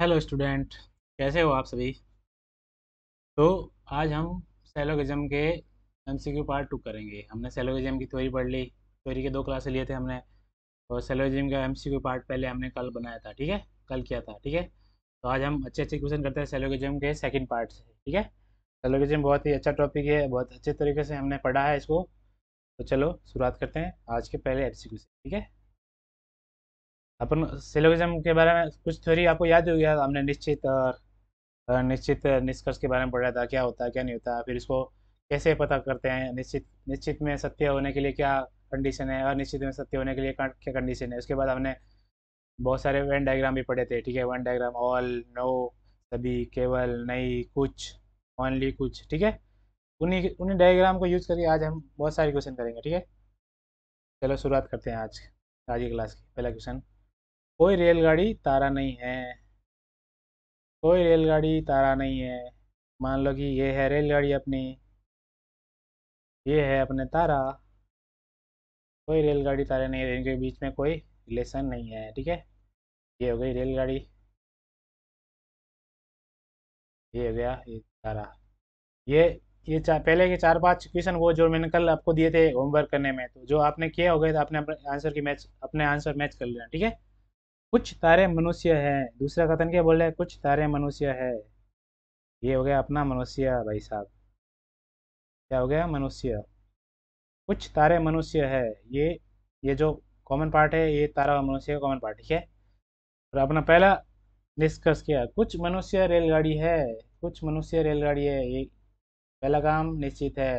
Hello student कैसे हो आप सभी तो आज हम सेलोगिज्म के एमसीक्यू पार्ट टू करेंगे हमने सेलोगिज्म की थ्योरी पढ़ ली थ्योरी के दो क्लासे लिए थे हमने और सेलोगिज्म का एमसीक्यू पार्ट पहले हमने कल बनाया था ठीक है कल किया था ठीक है तो आज हम अच्छे अच्छे क्वेश्चन करते हैं सेलोगिज्म के सेकेंड पार्ट से ठीक है सेलोगिज्म बहुत ही अच्छा टॉपिक है बहुत अच्छे तरीके से हमने पढ़ा है इसको तो चलो शुरुआत करते हैं आज के पहले एमसीक्यू से ठीक है अपन सिलोगिज्म के बारे में कुछ थ्योरी आपको याद हो गया हमने निश्चित और निश्चित निष्कर्ष के बारे में पढ़ा था क्या होता है क्या नहीं होता फिर इसको कैसे पता करते हैं निश्चित निश्चित में सत्य होने के लिए क्या कंडीशन है और निश्चित में सत्य होने के लिए क्या कंडीशन है उसके बाद हमने बहुत सारे वन डायग्राम भी पढ़े थे ठीक है वन डायग्राम ऑल नो सभी केवल नई कुछ ओनली कुछ ठीक है उन्हीं उन्हीं डायग्राम को यूज़ करके आज हम बहुत सारे क्वेश्चन करेंगे ठीक है चलो शुरुआत करते हैं आज आज की क्लास की पहला क्वेश्चन कोई रेलगाड़ी तारा नहीं है कोई रेलगाड़ी तारा नहीं है मान लो कि ये है रेलगाड़ी अपनी ये है अपने तारा कोई रेलगाड़ी तारा नहीं है इनके बीच में कोई रिलेशन नहीं है ठीक है ये हो गई रेलगाड़ी ये हो गया ये तारा ये ये चार पहले के चार पांच क्वेश्चन वो जो मैंने कल आपको दिए थे होमवर्क करने में तो जो आपने किया होगा तो आपने आंसर की मैच अपने आंसर मैच कर लेना ठीक है कुछ तारे मनुष्य है दूसरा कथन क्या बोल रहे हैं कुछ तारे मनुष्य है ये हो गया अपना मनुष्य भाई साहब क्या हो गया मनुष्य कुछ तारे मनुष्य है ये ये जो कॉमन पार्ट है ये तारा मनुष्य का कॉमन पार्ट ठीक है और अपना पहला निष्कर्ष किया कुछ मनुष्य रेलगाड़ी है कुछ मनुष्य रेलगाड़ी है ये पहला काम निश्चित है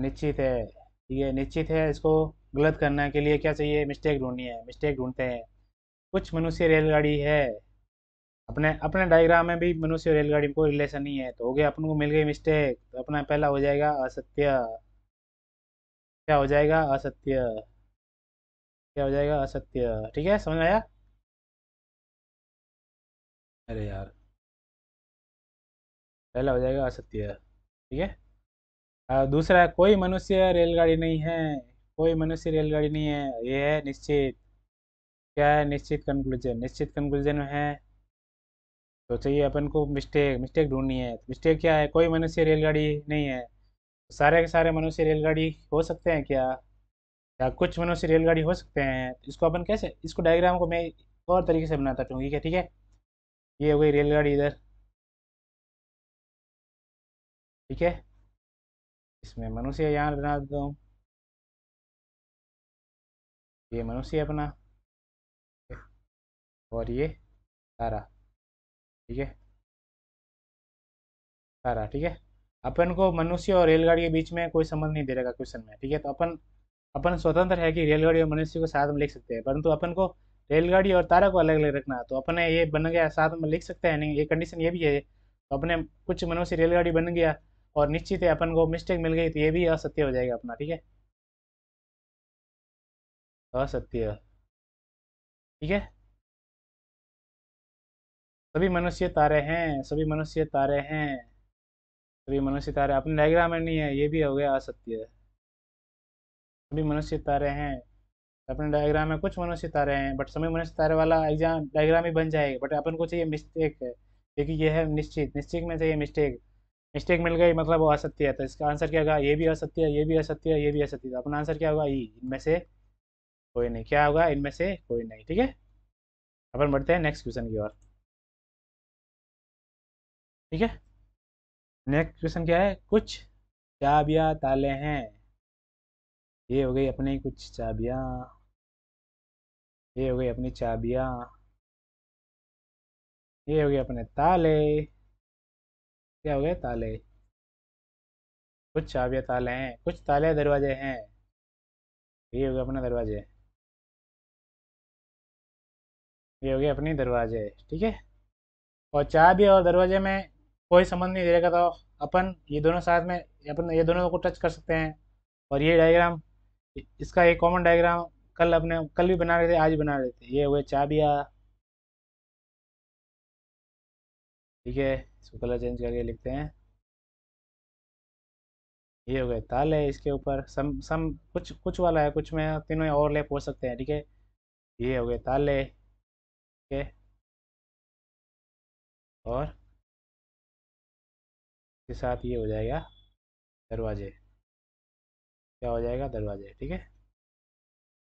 निश्चित है ठीक है निश्चित है इसको गलत करने के लिए क्या चाहिए मिस्टेक ढूंढनी है मिस्टेक ढूंढते हैं कुछ मनुष्य रेलगाड़ी है अपने अपने डायग्राम में भी मनुष्य रेलगाड़ी में कोई रिलेशन नहीं है तो हो गया अपन को मिल गई मिस्टेक तो अपना पहला हो जाएगा असत्य क्या हो जाएगा असत्य क्या हो जाएगा असत्य ठीक है समझ आया अरे यार पहला हो जाएगा असत्य ठीक है दूसरा कोई मनुष्य रेलगाड़ी नहीं है कोई मनुष्य रेलगाड़ी नहीं है ये है निश्चित क्या है निश्चित कंक्लूजन निश्चित कंक्लूजन है तो चाहिए अपन को मिस्टेक मिस्टेक ढूंढनी है मिस्टेक क्या है कोई मनुष्य रेलगाड़ी नहीं है सारे के सारे मनुष्य रेलगाड़ी हो सकते हैं क्या या कुछ मनुष्य रेलगाड़ी हो सकते हैं इसको अपन कैसे इसको डायग्राम को मैं और तरीके से बनाता चाहूँगी क्या ठीक है ये हो गई रेलगाड़ी इधर ठीक है इसमें मनुष्य यहाँ बना देता हूँ ये मनुष्य अपना और ये तारा ठीक है तारा ठीक है अपन को मनुष्य और रेलगाड़ी के बीच में कोई संबंध नहीं दे रहेगा क्वेश्चन में ठीक है तो अपन अपन स्वतंत्र है कि रेलगाड़ी और मनुष्य को साथ में लिख सकते हैं परंतु अपन को रेलगाड़ी और तारा को अलग अलग रखना तो अपने ये बन गया साथ में लिख सकते हैं नहीं ये कंडीशन ये भी है तो अपने कुछ मनुष्य रेलगाड़ी बन गया और निश्चित है अपन को मिस्टेक मिल गई तो ये भी असत्य हो जाएगा अपना ठीक है है ठीक है सभी मनुष्य तारे हैं सभी मनुष्य तारे हैं सभी मनुष्य तारे अपने डायग्राम में नहीं है ये भी हो गया असत्य सभी मनुष्य तारे हैं अपने डायग्राम में कुछ मनुष्य तारे हैं बट सभी मनुष्य तारे वाला एग्जाम डायग्राम ही बन जाएगा बट अपन को चाहिए मिस्टेक है क्योंकि ये है निश्चित निश्चित में चाहिए मिस्टेक मिस्टेक मिल गई मतलब वो असत्य है तो इसका आंसर क्या होगा ये भी असत्य ये भी असत्य ये भी असत्य तो अपना आंसर क्या होगा ई इनमें से कोई नहीं क्या होगा इनमें से कोई नहीं ठीक है अपन बढ़ते हैं नेक्स्ट क्वेश्चन की ओर ठीक है नेक्स्ट क्वेश्चन क्या है कुछ चाबियाँ ताले हैं ये हो गई अपनी कुछ चाबियाँ ये हो गई अपनी चाबियाँ ये हो गए अपने ताले क्या हो गए ताले कुछ चाबियाँ ताले हैं कुछ ताले दरवाजे हैं ये हो गए अपने दरवाजे ये हो गया अपनी दरवाजे ठीक है और चाबी और दरवाजे में कोई संबंध नहीं रहेगा तो अपन ये दोनों साथ में अपन ये दोनों को टच कर सकते हैं और ये डायग्राम इसका एक कॉमन डायग्राम कल अपने कल भी बना रहे थे आज बना रहे थे ये हुए चाबिया ठीक है इसको कलर चेंज करके लिखते हैं ये हो गए ताल है इसके ऊपर सम सम कुछ कुछ वाला है कुछ में तीनों ओवरलैप हो सकते हैं ठीक है ये हो गए ताले है और के साथ ये हो जाएगा दरवाजे क्या हो जाएगा दरवाजे ठीक है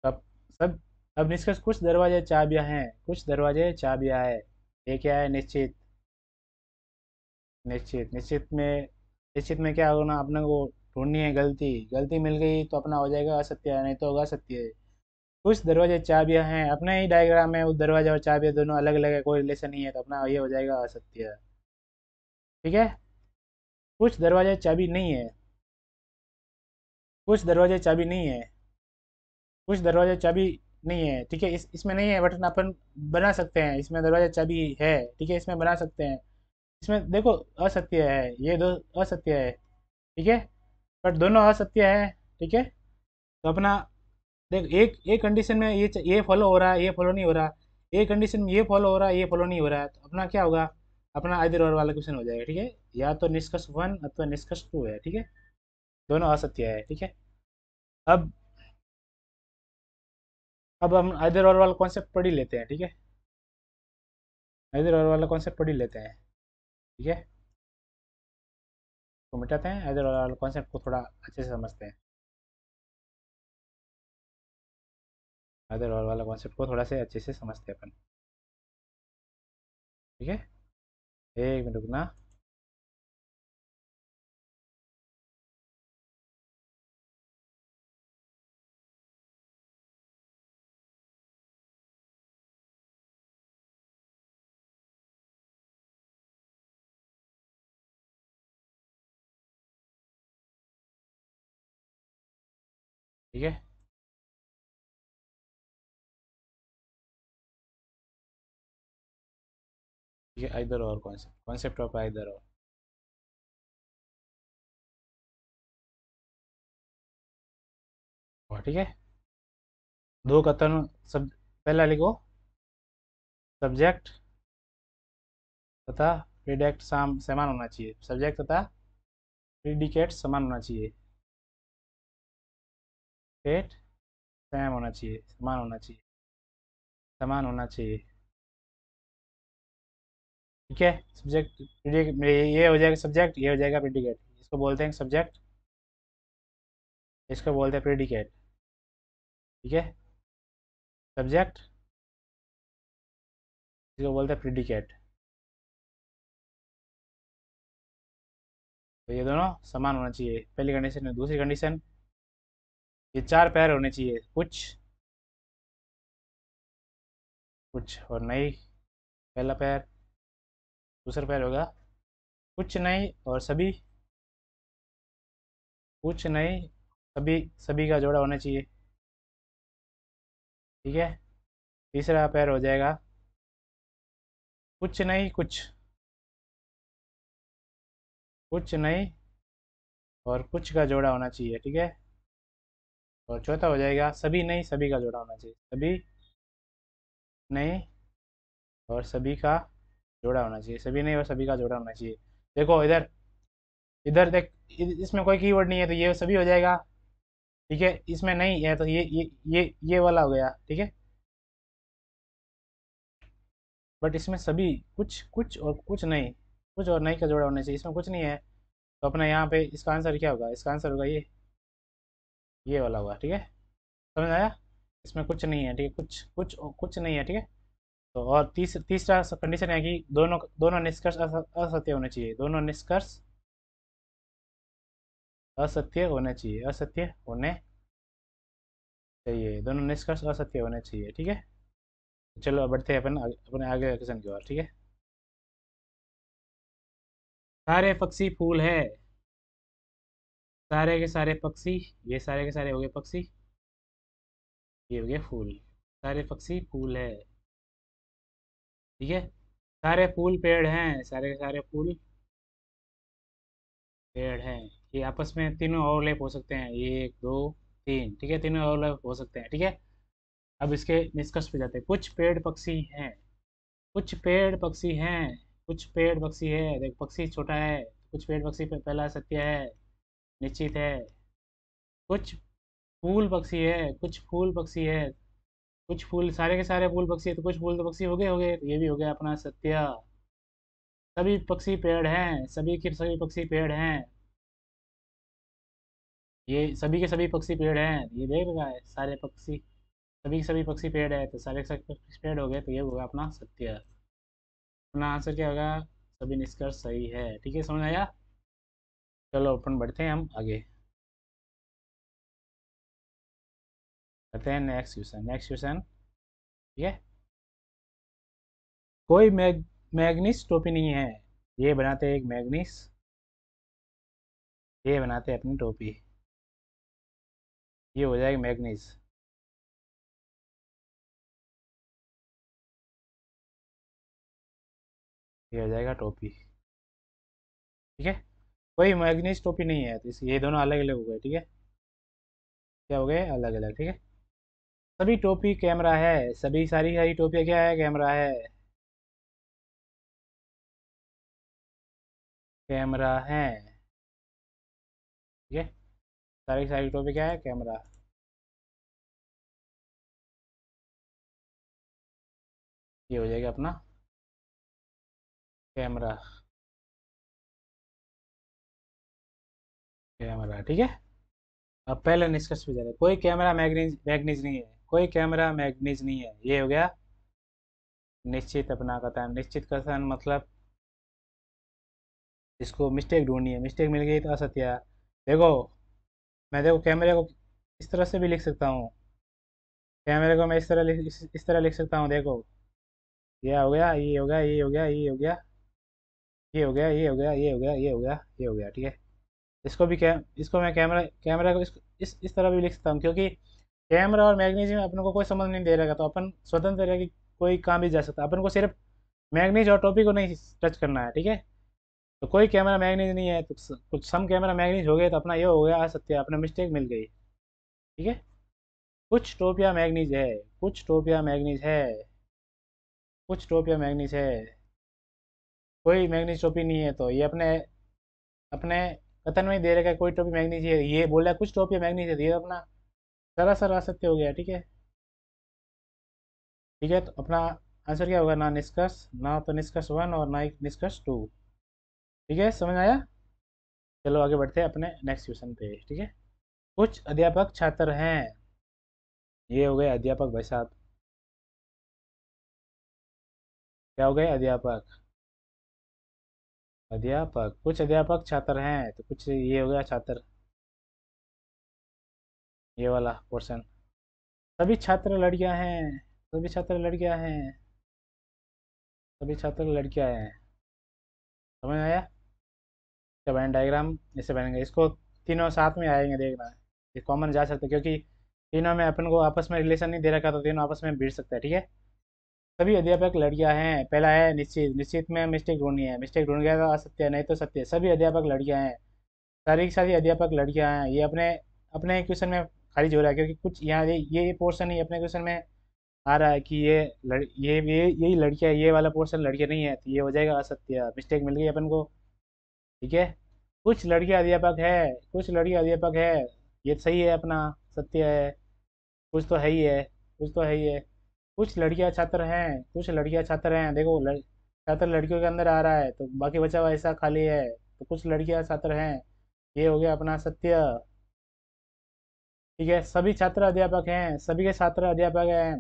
अब सब अब निष्कर्ष कुछ दरवाजे चाबियां हैं कुछ दरवाजे चाबियां है ये क्या है निश्चित निश्चित निश्चित में निश्चित में क्या होना अपने को ढूंढनी है गलती गलती मिल गई तो अपना हो जाएगा असत्य नहीं तो होगा सत्य कुछ दरवाजे चाबियां हैं अपने ही डायग्राम में उस दरवाजा और चाबियां दोनों अलग अलग है कोई रिलेशन नहीं है तो अपना ये हो जाएगा असत्य ठीक है कुछ दरवाजे चाबी नहीं है कुछ दरवाजे चाबी नहीं है कुछ दरवाजे चाबी नहीं है ठीक है इस इसमें नहीं है बटन अपन बना सकते हैं इसमें दरवाजा चाबी है ठीक है इसमें बना सकते हैं इसमें देखो असत्य है ये दो असत्य है ठीक है बट दोनों असत्य है ठीक है तो अपना देख एक एक कंडीशन में ये ये फॉलो हो रहा है ये फॉलो नहीं हो रहा एक कंडीशन में ये फॉलो हो रहा है ये फॉलो नहीं हो रहा है तो अपना क्या होगा अपना आइदर और वाला क्वेश्चन हो जाएगा ठीक है या तो निष्कर्ष वन अथवा निष्कर्ष टू है ठीक है दोनों असत्य है ठीक है अब अब हम आइदर और वाला कॉन्सेप्ट पढ़ ही लेते हैं ठीक है आइदर और वाला कॉन्सेप्ट पढ़ ही लेते हैं ठीक है तो मिटाते हैं आइदर और वाला कॉन्सेप्ट को थोड़ा अच्छे से समझते हैं अदर और वाला कॉन्सेप्ट को थोड़ा सा अच्छे से समझते हैं अपन ठीक है एक मिनट रुकना ठीक है ठीक है either or concept concept of either और ठीक है दो कथन सब पहला लिखो सब्जेक्ट तथा प्रिडेक्ट साम समान होना चाहिए सब्जेक्ट तथा प्रिडिकेट समान होना चाहिए सेम होना चाहिए समान होना चाहिए समान होना चाहिए ठीक है सब्जेक्ट ये हो जाएगा सब्जेक्ट ये हो जाएगा प्रिडिकेट इसको बोलते हैं सब्जेक्ट इसको बोलते हैं प्रिडिकेट ठीक है सब्जेक्ट इसको बोलते हैं प्रेडिकेट तो ये दोनों समान होना चाहिए पहली कंडीशन है दूसरी कंडीशन ये चार पैर होने चाहिए कुछ कुछ और नहीं पहला पैर दूसरा पैर होगा कुछ नहीं और सभी कुछ नहीं सभी सभी का जोड़ा होना चाहिए ठीक है तीसरा पैर हो जाएगा कुछ नहीं कुछ कुछ नहीं और कुछ का जोड़ा होना चाहिए ठीक है और चौथा हो जाएगा सभी नहीं सभी का जोड़ा होना चाहिए सभी नहीं और सभी का जोड़ा होना चाहिए सभी नहीं और सभी का जोड़ा होना चाहिए देखो इधर इधर देख इसमें कोई कीवर्ड नहीं है तो ये सभी हो जाएगा ठीक है इसमें नहीं है तो ये ये ये ये वाला हो गया ठीक है बट इसमें सभी कुछ कुछ और कुछ नहीं कुछ और नहीं का जोड़ा होना चाहिए इसमें कुछ नहीं है तो अपना यहाँ पे इसका आंसर क्या होगा इसका आंसर होगा ये ये वाला होगा ठीक है समझ आया इसमें कुछ नहीं है ठीक है कुछ कुछ कुछ नहीं है ठीक है तो और तीस, तीसरा कंडीशन है कि दोनों दोनों निष्कर्ष असत्य होने चाहिए दोनों निष्कर्ष असत्य होने चाहिए असत्य होने चाहिए दोनों निष्कर्ष असत्य होने चाहिए ठीक है चलो बढ़ते हैं अपन अपने आगे क्वेश्चन की ओर ठीक है सारे पक्षी फूल है सारे के सारे पक्षी ये सारे के सारे हो गए पक्षी ये हो गए फूल सारे पक्षी फूल है ठीक है सारे फूल पेड़ हैं सारे सारे फूल पेड़ हैं ये आपस में तीनों ओवरलैप हो सकते हैं एक दो तीन ठीक है तीनों ओवरलैप हो सकते हैं ठीक है अब इसके निष्कर्ष पे जाते हैं कुछ पेड़ पक्षी हैं कुछ पेड़ पक्षी हैं कुछ पेड़ पक्षी है देख पक्षी छोटा है कुछ पेड़ पक्षी पे पहला सत्य है निश्चित है कुछ फूल पक्षी है कुछ फूल पक्षी है कुछ फूल सारे के सारे फूल पक्षी तो कुछ फूल तो पक्षी हो गए हो गए तो ये भी हो गया अपना सत्य सभी पक्षी पेड़ हैं सभी के सभी पक्षी पेड़ हैं ये सभी के सभी पक्षी पेड़ हैं ये देख रहा है सारे पक्षी सभी के सभी पक्षी पेड़ है तो सारे के सारे पेड़ हो गए तो ये होगा अपना सत्य अपना आंसर क्या होगा सभी निष्कर्ष सही है ठीक है समझ आया चलो अपन बढ़ते हैं हम आगे करते हैं नेक्स्ट क्वेश्चन नेक्स्ट क्वेश्चन ठीक है कोई मैग मैग्नीस टोपी नहीं है ये बनाते एक मैग्नीस ये बनाते अपनी टोपी ये हो जाएगी मैग्नीस ये हो जाएगा टोपी ठीक है कोई मैग्नीस टोपी नहीं है तो इस ये दोनों अलग अलग हो गए ठीक है क्या हो गए अलग अलग ठीक है सभी टोपी कैमरा है सभी सारी सारी टोपियाँ क्या है कैमरा है कैमरा है ठीक है सारी सारी टोपी क्या है कैमरा ये हो जाएगा अपना कैमरा कैमरा ठीक है अब पहले निष्कर्ष भी जा रहे कोई कैमरा मैगनीज मैगनीज नहीं है कोई कैमरा मैगनीज नहीं है ये हो गया निश्चित अपना है निश्चित कथन मतलब इसको मिस्टेक ढूंढनी है मिस्टेक मिल गई तो असत्य देखो मैं देखो कैमरे को इस तरह से भी लिख सकता हूँ कैमरे को मैं इस तरह लिख इस, इस तरह लिख सकता हूँ देखो ये हो गया ये हो गया ये हो गया ये हो गया ये हो गया ये हो गया ये हो गया ये हो गया ये हो गया ठीक है इसको भी कैम इसको मैं कैमरा कैमरा को इस इस तरह भी लिख सकता हूँ क्योंकि कैमरा और मैग्नीज में अपन को कोई संबंध नहीं दे रहा तो अपन स्वतंत्र रह कि कोई काम भी जा सकता अपन को सिर्फ मैगनीज और टोपी को नहीं टच करना है ठीक है तो कोई कैमरा मैगनीज नहीं है तो कुछ सम कैमरा मैगनीज हो गए तो अपना ये हो गया आ सकते अपना मिस्टेक मिल गई ठीक है कुछ टोपिया मैगनीज है कुछ टोपिया मैगनीज है कुछ टोपिया मैगनीज है कोई मैगनीज टोपी नहीं है तो ये अपने अपने कथन में दे रखा है कोई टोपी मैगनीज है ये बोला कुछ टोपिया मैगनीज है तो ये अपना सारा आ सत्य हो गया ठीक है ठीक है तो अपना आंसर क्या होगा ना निष्कर्ष ना तो निष्कर्ष वन और ना निष्कर्ष टू ठीक है समझ आया चलो आगे बढ़ते हैं अपने नेक्स्ट क्वेश्चन पे ठीक है कुछ अध्यापक छात्र हैं ये हो गए अध्यापक भाई साहब क्या हो गए अध्यापक अध्यापक कुछ अध्यापक छात्र हैं तो कुछ ये हो गया छात्र ये वाला पोर्शन सभी छात्र लड़कियां हैं सभी छात्र लड़कियां हैं सभी छात्र लड़कियां हैं समझ आया इसका बैन डायग्राम ऐसे बनेंगे इसको तीनों साथ में आएंगे देखना ये कॉमन जा सकते क्योंकि तीनों में अपन को आपस में रिलेशन नहीं दे रखा तो तीनों आपस में भिड़ सकता है ठीक है सभी अध्यापक लड़कियां हैं पहला है निश्चित निश्चित में मिस्टेक ढूंढनी है मिस्टेक ढूंढ गया तो असत्य नहीं तो सत्य सभी अध्यापक लड़कियां हैं सारी सारी अध्यापक लड़कियां हैं ये अपने अपने क्वेश्चन में खारिज हो रहा है क्योंकि कुछ यहाँ ये ये पोर्सन ही अपने क्वेश्चन में आ रहा है कि ये लड़ ये ये यही लड़कियाँ ये वाला पोर्सन लड़के नहीं है तो ये हो जाएगा असत्य मिस्टेक मिल गई अपन को ठीक है कुछ लड़कियाँ अध्यापक है कुछ लड़कियाँ अध्यापक है ये सही है अपना सत्य है कुछ तो है ही है कुछ तो है ही है कुछ लड़कियाँ छात्र हैं कुछ लड़कियाँ छात्र हैं देखो छात्र लड़कियों के अंदर आ रहा है तो बाकी बचा हुआ ऐसा खाली है तो कुछ लड़कियाँ छात्र हैं ये हो गया अपना सत्य ठीक है सभी छात्र अध्यापक हैं सभी के छात्र अध्यापक हैं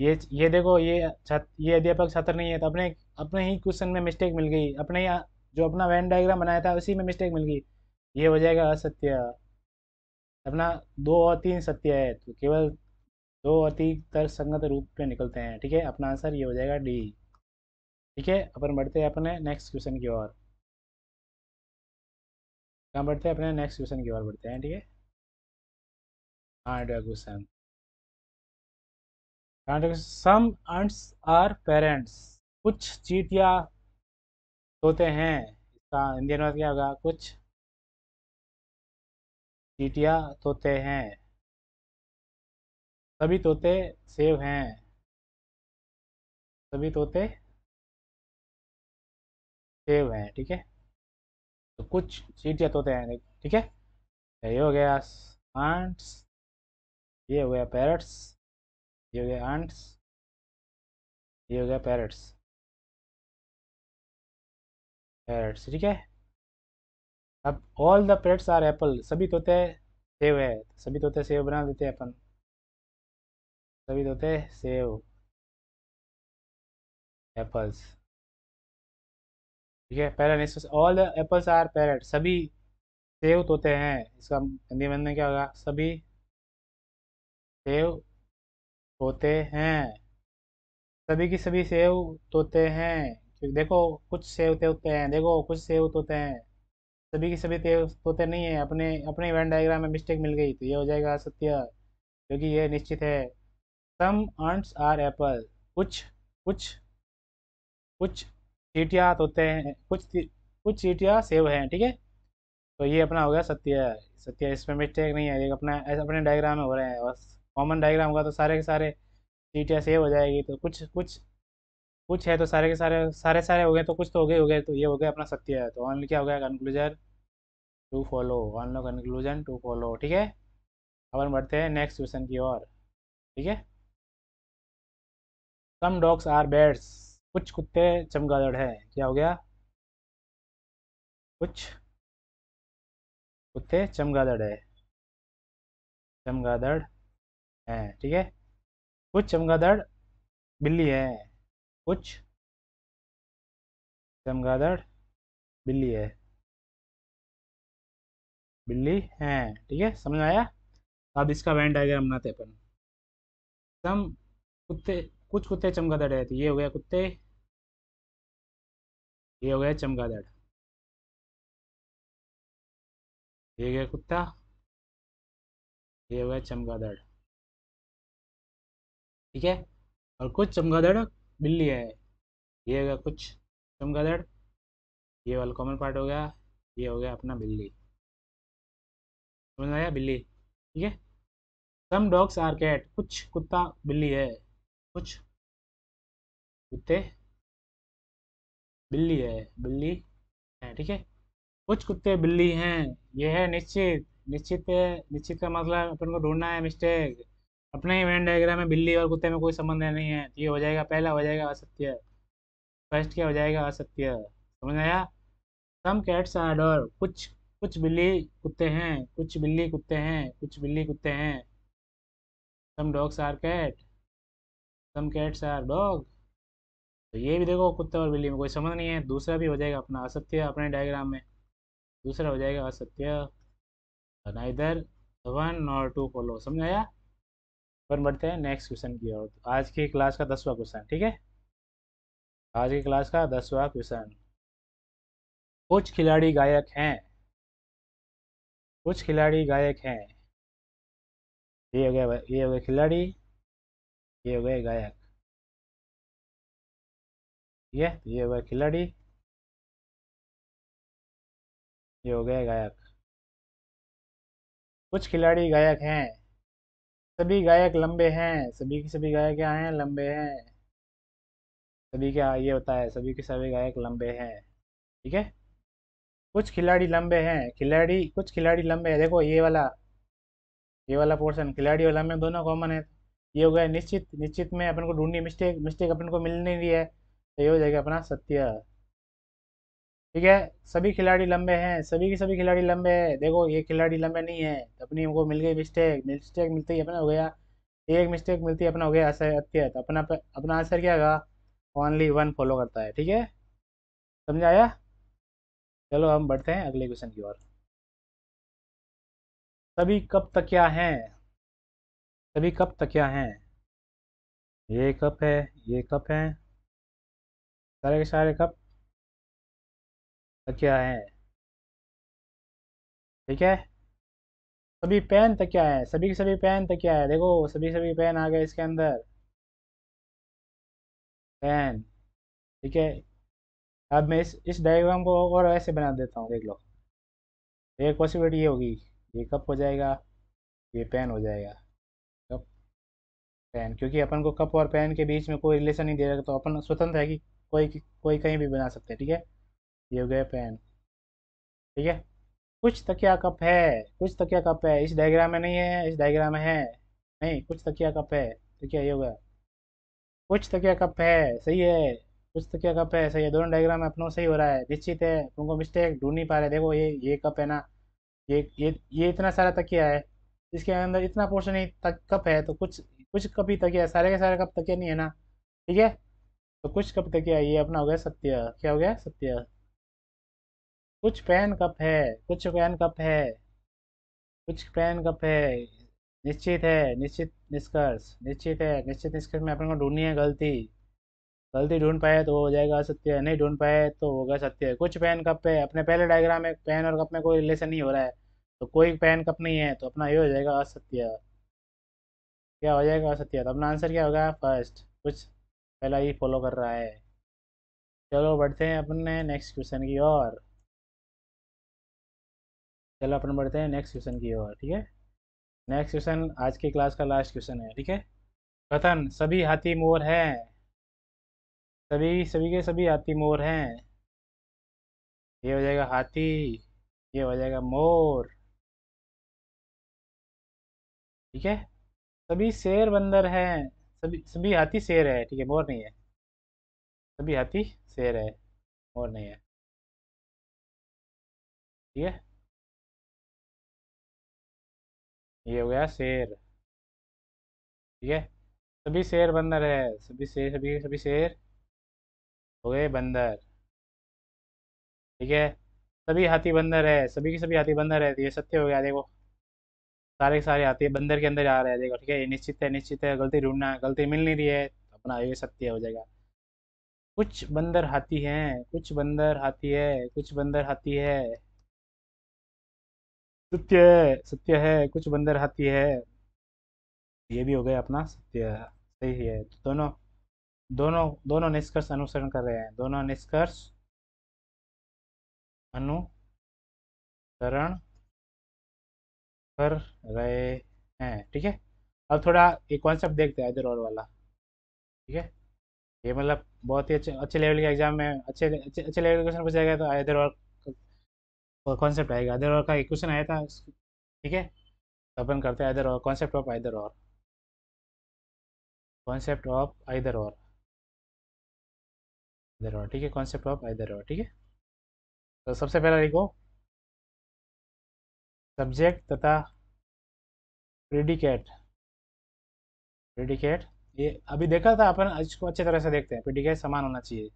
ये ये देखो ये ये अध्यापक छात्र नहीं है तो अपने अपने ही क्वेश्चन में मिस्टेक मिल गई अपने जो अपना वैन डायग्राम बनाया था उसी में मिस्टेक मिल गई ये हो जाएगा असत्य अपना दो और तीन सत्य है तो केवल दो और तीन तर संगत रूप में निकलते हैं ठीक है अपना आंसर ये हो जाएगा डी ठीक है अपन बढ़ते हैं अपने नेक्स्ट क्वेश्चन की ओर कहाँ बढ़ते हैं अपने नेक्स्ट क्वेश्चन की ओर बढ़ते हैं ठीक है antagonism. Some ants are parents. कुछ चीटिया होते हैं इसका हिंदी अनुवाद क्या होगा कुछ चीटिया तोते हैं सभी तोते सेव हैं सभी तोते सेव हैं ठीक है तो कुछ चीटिया तोते हैं ठीक है सही हो गया आंट्स ये हो गया पैरट्स ये हो गया एंट्स ये हो गया पैरट्स पैरट्स ठीक है अब all the parrots are apple सभी तोते सेव है सभी तोते सेव बना देते हैं अपन सभी तोते सेव एप्पल्स ठीक है पहला next all the apples are parrot सभी सेव तोते हैं इसका हिंदी में क्या होगा सभी सेव होते हैं सभी की सभी सेव तोते हैं देखो कुछ सेव तोते हैं देखो कुछ सेव तोते हैं सभी की सभी सेव तोते नहीं है अपने अपने वैन डायग्राम में मिस्टेक मिल गई तो ये हो जाएगा सत्य क्योंकि ये निश्चित है सम अंट्स आर एप्पल कुछ कुछ कुछ चीटियाँ तोते हैं कुछ कुछ चीटियाँ सेव हैं ठीक है तो ये अपना हो गया सत्य सत्य इसमें मिस्टेक नहीं है ये अपना अपने डायग्राम में हो रहे हैं बस कॉमन डायग्राम होगा तो सारे के सारे डिटेल सेव हो जाएगी तो कुछ कुछ कुछ है तो सारे के सारे सारे सारे हो गए तो कुछ तो हो गए हो गए तो ये हो गया अपना सत्य है तो ऑनली क्या हो गया conclusion to follow only conclusion to follow ठीक है अब हम बढ़ते हैं नेक्स्ट क्वेश्चन की ओर ठीक है सम डॉग्स आर बेड्स कुछ कुत्ते चमगादड़ है क्या हो गया कुछ कुत्ते चमगादड़ है चमगादड़ है ठीक है कुछ चमगादड़ बिल्ली है कुछ चमगादड़ बिल्ली है बिल्ली है ठीक है समझ आया अब इसका वेंट डायग्राम बनाते अपन सम कुत्ते कुछ कुत्ते चमगादड़ है तो ये हो गया कुत्ते ये हो गया चमगादड़ ये गया कुत्ता ये हो गया चमगादड़ ठीक है और कुछ चमगादड़ बिल्ली है ये होगा कुछ चमगादड़ ये वाला कॉमन पार्ट हो गया ये हो गया अपना बिल्ली समझ आया बिल्ली ठीक है सम डॉग्स आर कैट कुछ कुत्ता बिल्ली है कुछ कुत्ते बिल्ली है बिल्ली है ठीक है कुछ कुत्ते बिल्ली हैं ये है निश्चित निश्चित निश्चित का मतलब अपन को ढूंढना है मिस्टेक अपने इवेंट डायग्राम में बिल्ली और कुत्ते में कोई संबंध नहीं है ये हो जाएगा पहला हो जाएगा असत्य फर्स्ट क्या हो जाएगा असत्य समझ आया सम कैट्स आर डॉर कुछ कुछ बिल्ली कुत्ते हैं कुछ बिल्ली कुत्ते हैं कुछ बिल्ली कुत्ते हैं some dogs are cat some cats are dog तो ये भी देखो कुत्ते और बिल्ली में कोई संबंध नहीं है दूसरा भी हो जाएगा अपना असत्य अपने डायग्राम में दूसरा हो जाएगा असत्य neither one nor two follow समझ आया पर बढ़ते हैं नेक्स्ट क्वेश्चन की ओर तो आज की क्लास का दसवा क्वेश्चन ठीक है आज की क्लास का दसवा क्वेश्चन कुछ खिलाड़ी गायक हैं कुछ खिलाड़ी गायक हैं ये हो गया ये हो गया खिलाड़ी ये हो गए गायक ये तो ये हो गया खिलाड़ी ये हो गया गायक कुछ खिलाड़ी गायक हैं सभी गायक लंबे हैं सभी के सभी गायक क्या हैं लंबे हैं सभी क्या ये होता है सभी के सभी गायक लंबे हैं ठीक है कुछ खिलाड़ी लंबे हैं खिलाड़ी कुछ खिलाड़ी लंबे हैं देखो ये वाला ये वाला पोर्शन खिलाड़ी और लंबे दोनों कॉमन है ये हो गया निश्चित निश्चित में अपन को ढूंढनी मिस्टेक मिस्टेक अपन को मिल नहीं रही है तो ये हो जाएगा अपना सत्य ठीक है सभी खिलाड़ी लंबे हैं सभी के सभी खिलाड़ी लंबे हैं देखो ये खिलाड़ी लंबे नहीं है अपनी हमको मिल गई मिस्टेक मिस्टेक मिलती है अपना हो गया एक मिस्टेक मिलती है अपना हो गया असर अत्यत अपना अपना आंसर क्या होगा ओनली वन फॉलो करता है ठीक है समझ आया चलो हम बढ़ते हैं अगले क्वेश्चन की ओर सभी कप क्या हैं सभी कब तक क्या हैं ये कप है ये कप है सारे के सारे कप तकिया तो है ठीक है सभी पेन तकिया तो है सभी के सभी पेन तकिया तो है देखो सभी सभी पेन आ गए इसके अंदर पेन ठीक है अब मैं इस इस डायग्राम को और ऐसे बना देता हूँ देख लो एक पॉसिबिलिटी ये होगी ये कप हो जाएगा ये पेन हो जाएगा कप पेन क्योंकि अपन को कप और पेन के बीच में कोई रिलेशन नहीं दे रहा तो अपन स्वतंत्र है कि कोई कोई कहीं भी बना सकते हैं ठीक है ये हो गया पेन ठीक है कुछ तकिया कप है कुछ तकिया कप है इस डायग्राम में नहीं है इस डायग्राम में है नहीं कुछ तकिया कप है ठीक है ये होगा कुछ तकिया कप है सही है कुछ तकिया कप है सही है दोनों डायग्राम में अपनों सही हो रहा है निश्चित है तुमको मिस्टेक ढूंढ नहीं पा रहे देखो ये ये कप है ना ये ये ये इतना सारा तकिया है इसके अंदर इतना पोर्शन ही तक कप है तो कुछ कुछ कप ही तकिया सारे के सारे कप तकिया नहीं है ना ठीक है तो कुछ कप तकिया ये अपना हो गया सत्य क्या हो गया सत्य कुछ पैन कप है कुछ पैन कप है कुछ पैन कप है निश्चित है निश्चित निष्कर्ष निश्चित है निश्चित निष्कर्ष में अपन को ढूंढनी है गलती गलती ढूंढ पाए तो हो जाएगा असत्य नहीं ढूंढ पाए तो होगा सत्य कुछ पेन कप है अपने पहले डायग्राम में पेन और कप में कोई रिलेशन नहीं हो रहा है तो कोई पेन कप नहीं है तो अपना ये हो जाएगा असत्य क्या हो जाएगा असत्य तो अपना आंसर क्या होगा फर्स्ट कुछ पहला ही फॉलो कर रहा है चलो बढ़ते हैं अपने नेक्स्ट क्वेश्चन की और चलो अपन बढ़ते हैं नेक्स्ट क्वेश्चन की ओर ठीक है नेक्स्ट क्वेश्चन आज की क्लास का लास्ट क्वेश्चन है ठीक है कथन सभी हाथी मोर हैं सभी सभी के सभी हाथी मोर हैं ये हो जाएगा हाथी ये हो जाएगा मोर ठीक है सभी शेर बंदर हैं सभी सभी हाथी शेर है ठीक है मोर नहीं है सभी हाथी शेर है मोर नहीं है ठीक है ये हो गया शेर ठीक है सभी शेर बंदर है सभी शेर सभी सभी शेर हो गए बंदर ठीक है सभी हाथी बंदर है सभी के सभी हाथी बंदर है ये सत्य हो गया देखो सारे के सारे हाथी बंदर के अंदर आ रहे हैं देखो ठीक है ये निश्चित है निश्चित है गलती ढूंढना गलती मिल नहीं रही है तो अपना ये सत्य हो जाएगा कुछ बंदर हाथी हैं कुछ बंदर हाथी है कुछ बंदर हाथी है सत्य है सत्य है कुछ बंदर हाथी है ये भी हो गया अपना सत्य सही है तो दोनों दोनों दोनों निष्कर्ष अनुसरण कर रहे हैं दोनों निष्कर्ष अनुसरण कर रहे हैं ठीक है अब थोड़ा एक कॉन्सेप्ट देखते हैं इधर और वाला ठीक है ये मतलब बहुत ही अच्छे अच्छे लेवल के एग्जाम में अच्छे अच्छे अच्छे लेवल के क्वेश्चन पूछा गया तो इधर और कॉन्सेप्ट आएगा इधर और का इक्वेशन आया था ठीक है तो अपन करते हैं either or concept of either or concept of either or इधर और ठीक है कॉन्सेप्ट ऑफ आइदर और ठीक है तो सबसे पहला लिखो सब्जेक्ट तथा प्रिडिकेट प्रिडिकेट ये अभी देखा था अपन इसको अच्छे तरह से देखते हैं प्रिडिकेट समान होना चाहिए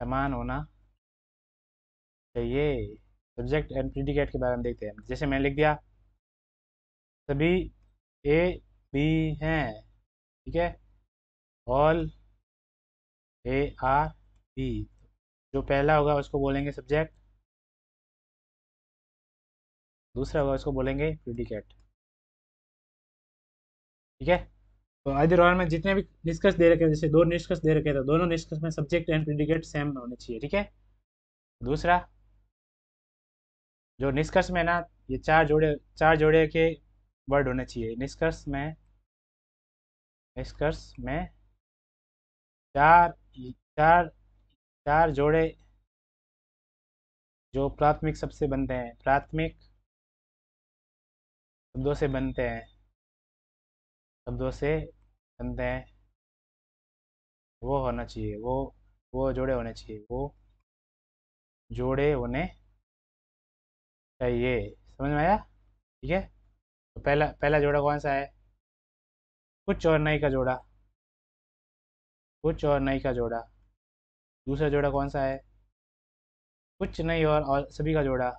समान होना चाहिए सब्जेक्ट एंड प्रिडिकेट के बारे में देखते हैं जैसे मैंने लिख दिया सभी ए बी हैं ठीक है ऑल ए आर बी जो पहला होगा उसको बोलेंगे सब्जेक्ट दूसरा होगा उसको बोलेंगे प्रिडिकेट ठीक है तो आदि रॉयल में जितने भी निष्कर्ष दे रखे जैसे दो निष्कर्ष दे रखे थे तो दोनों निष्कर्ष में सब्जेक्ट एंड प्रिडिकेट सेम होने चाहिए ठीक है दूसरा जो निष्कर्ष में ना ये चार जोड़े चार जोड़े के वर्ड होने चाहिए निष्कर्ष में निष्कर्ष में चार चार चार जोड़े जो प्राथमिक सबसे बनते हैं प्राथमिक शब्दों से बनते हैं शब्दों से बनते हैं वो होना चाहिए वो वो जोड़े होने चाहिए वो जोड़े होने चाहिए समझ में आया ठीक है तो पहला पहला जोड़ा कौन सा है कुछ और नई का जोड़ा कुछ और नई का जोड़ा दूसरा जोड़ा कौन सा है कुछ नई और, और सभी का जोड़ा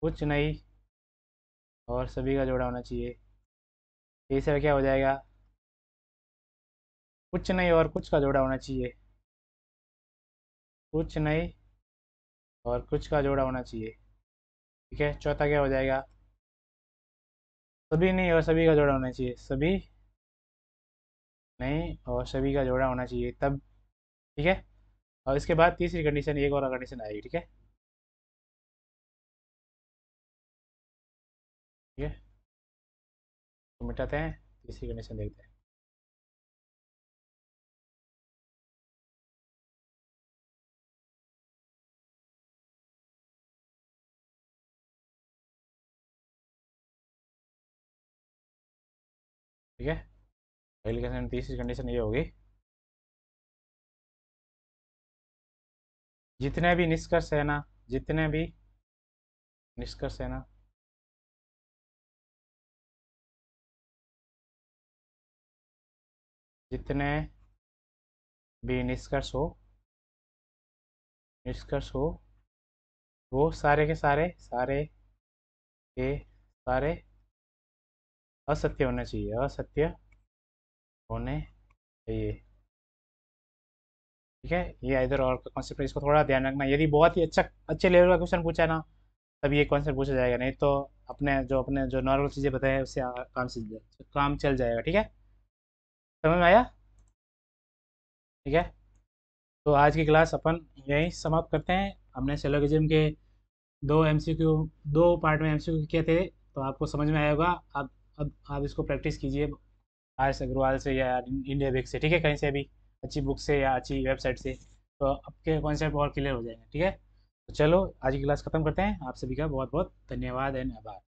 कुछ नई और सभी का जोड़ा होना चाहिए तीसरा तो क्या हो जाएगा कुछ नहीं और कुछ का जोड़ा होना चाहिए कुछ नहीं और कुछ का जोड़ा होना चाहिए ठीक है चौथा क्या हो जाएगा सभी नहीं और सभी का जोड़ा होना चाहिए सभी नहीं और सभी का जोड़ा होना चाहिए तब ठीक है और इसके बाद तीसरी कंडीशन एक और कंडीशन आएगी ठीक है ठीक है तो मिटाते हैं तीसरी कंडीशन देखते हैं ठीक है पहली कंडीशन तीसरी कंडीशन ये होगी जितने भी निष्कर्ष है ना जितने भी निष्कर्ष है ना जितने भी निष्कर्ष हो निष्कर्ष हो वो सारे के सारे सारे के सारे असत्य होना चाहिए असत्य होने चाहिए ठीक है ये इधर और का कॉन्सेप्ट इसको थोड़ा ध्यान रखना यदि बहुत ही अच्छा अच्छे लेवल का क्वेश्चन पूछा ना तब ये कॉन्सेप्ट पूछा जाएगा नहीं तो अपने जो अपने जो नॉर्मल चीज़ें बताए उससे काम से काम चल जाएगा ठीक है समझ में आया ठीक है तो आज की क्लास अपन यही समाप्त करते हैं हमने सेलोगिज्म के दो एमसीक्यू दो पार्ट में एमसीक्यू किए थे तो आपको समझ में आएगा आप अब आप इसको प्रैक्टिस कीजिए आर एस अग्रवाल से या इंडिया बेग से ठीक है कहीं से भी अच्छी बुक से या अच्छी वेबसाइट से तो आपके कॉन्सेप्ट और क्लियर हो जाएंगे ठीक है तो चलो आज की क्लास खत्म करते हैं आप सभी का बहुत बहुत धन्यवाद एंड आभार